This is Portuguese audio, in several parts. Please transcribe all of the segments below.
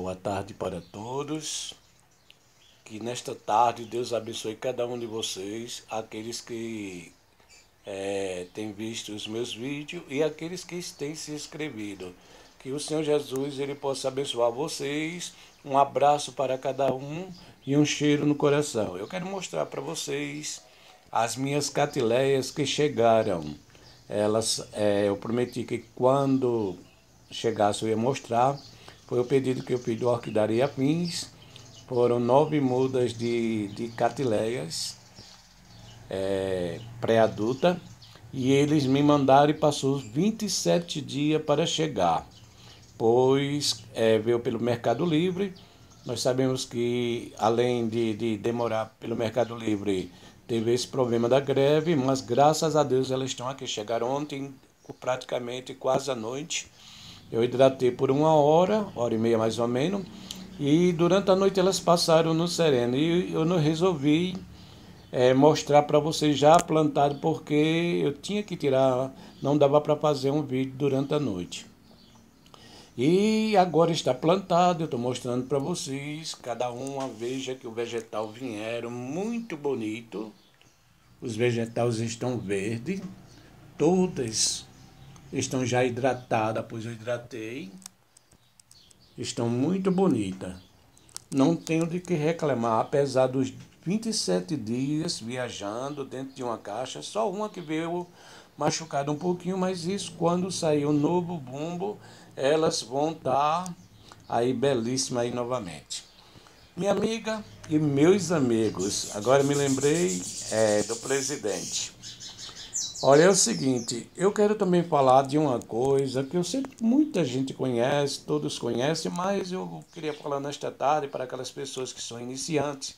Boa tarde para todos. Que nesta tarde Deus abençoe cada um de vocês, aqueles que é, têm visto os meus vídeos e aqueles que têm se inscrevido. Que o Senhor Jesus ele possa abençoar vocês. Um abraço para cada um e um cheiro no coração. Eu quero mostrar para vocês as minhas catileias que chegaram. Elas, é, eu prometi que quando chegasse eu ia mostrar foi o pedido que eu pedi do Orquidaria Pins. Foram nove mudas de, de catileias é, pré-adulta. E eles me mandaram e passou 27 dias para chegar, pois é, veio pelo Mercado Livre. Nós sabemos que, além de, de demorar pelo Mercado Livre, teve esse problema da greve, mas graças a Deus elas estão aqui. Chegaram ontem, praticamente quase à noite. Eu hidratei por uma hora, hora e meia mais ou menos, e durante a noite elas passaram no sereno. E eu não resolvi é, mostrar para vocês já plantado, porque eu tinha que tirar, não dava para fazer um vídeo durante a noite. E agora está plantado, eu estou mostrando para vocês, cada uma veja que o vegetal vieram muito bonito. Os vegetais estão verdes, todas Estão já hidratadas, pois eu hidratei. Estão muito bonitas. Não tenho de que reclamar, apesar dos 27 dias viajando dentro de uma caixa. Só uma que veio machucada um pouquinho, mas isso quando sair o novo bumbo, elas vão estar tá aí belíssimas aí novamente. Minha amiga e meus amigos, agora me lembrei é, do presidente. Olha, é o seguinte, eu quero também falar de uma coisa que eu sei que muita gente conhece, todos conhecem, mas eu queria falar nesta tarde para aquelas pessoas que são iniciantes,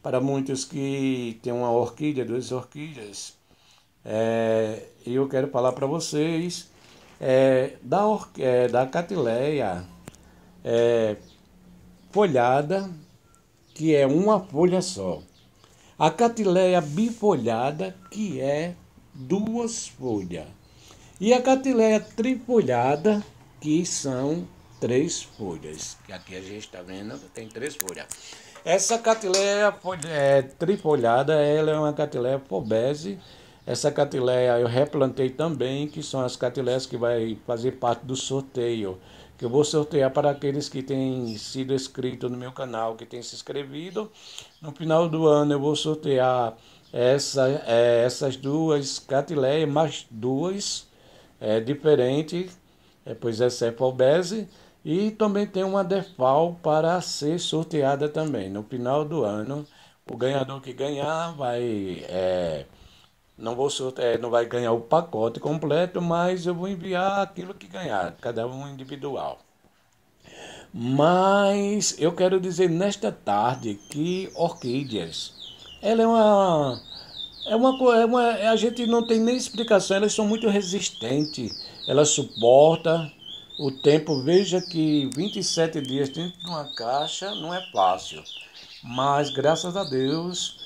para muitos que têm uma orquídea, duas orquídeas. É, eu quero falar para vocês é, da, orque, é, da catileia é, folhada, que é uma folha só. A catileia bifolhada, que é duas folhas. E a catileia tripolhada, que são três folhas. Aqui a gente está vendo que tem três folhas. Essa catileia é, tripolhada, ela é uma catileia pobese. Essa catileia eu replantei também, que são as catileias que vai fazer parte do sorteio. Que eu vou sortear para aqueles que têm sido inscritos no meu canal, que têm se inscrevido. No final do ano eu vou sortear essa, é, essas duas catileias, mais duas é, diferentes, é, pois é Falbese, e também tem uma Defal para ser sorteada também. No final do ano, o ganhador que ganhar vai. É, não, vou é, não vai ganhar o pacote completo, mas eu vou enviar aquilo que ganhar, cada um individual. Mas eu quero dizer nesta tarde que orquídeas ela é uma. É uma, é uma é, a gente não tem nem explicação, elas são muito resistentes, elas suportam o tempo. Veja que 27 dias dentro de uma caixa não é fácil, mas graças a Deus,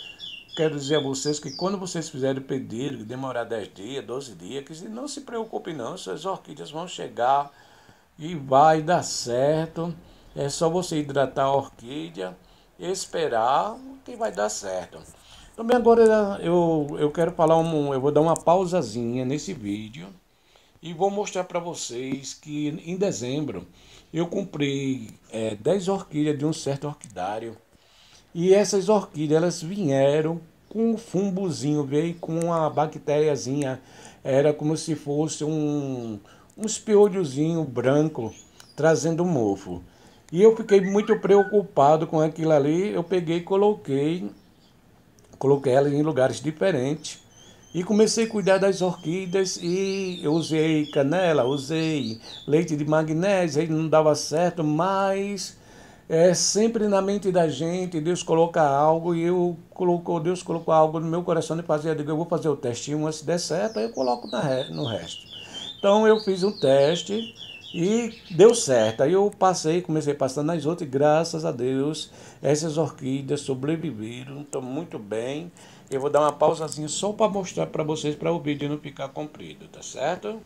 quero dizer a vocês que quando vocês fizerem pedido, demorar 10 dias, 12 dias, que não se preocupe não, suas orquídeas vão chegar e vai dar certo. É só você hidratar a orquídea e esperar que vai dar certo. Também agora eu, eu quero falar, um, eu vou dar uma pausazinha nesse vídeo e vou mostrar para vocês que em dezembro eu comprei é, 10 orquídeas de um certo orquidário e essas orquídeas elas vieram com um fumbozinho veio com uma bactériazinha, era como se fosse um, um espiolhozinho branco trazendo mofo. E eu fiquei muito preocupado com aquilo ali. Eu peguei e coloquei, coloquei ela em lugares diferentes. E comecei a cuidar das orquídeas e eu usei canela, usei leite de magnésio, aí não dava certo, mas é sempre na mente da gente, Deus coloca algo e eu colocou, Deus colocou algo no meu coração de fazer, eu digo, eu vou fazer o teste, uma se der certo, aí eu coloco na, no resto. Então eu fiz um teste e deu certo. Aí eu passei, comecei passando nas outras, e graças a Deus, essas orquídeas sobreviveram, estou muito bem. Eu vou dar uma pausazinha só para mostrar para vocês, para o vídeo não ficar comprido, tá certo?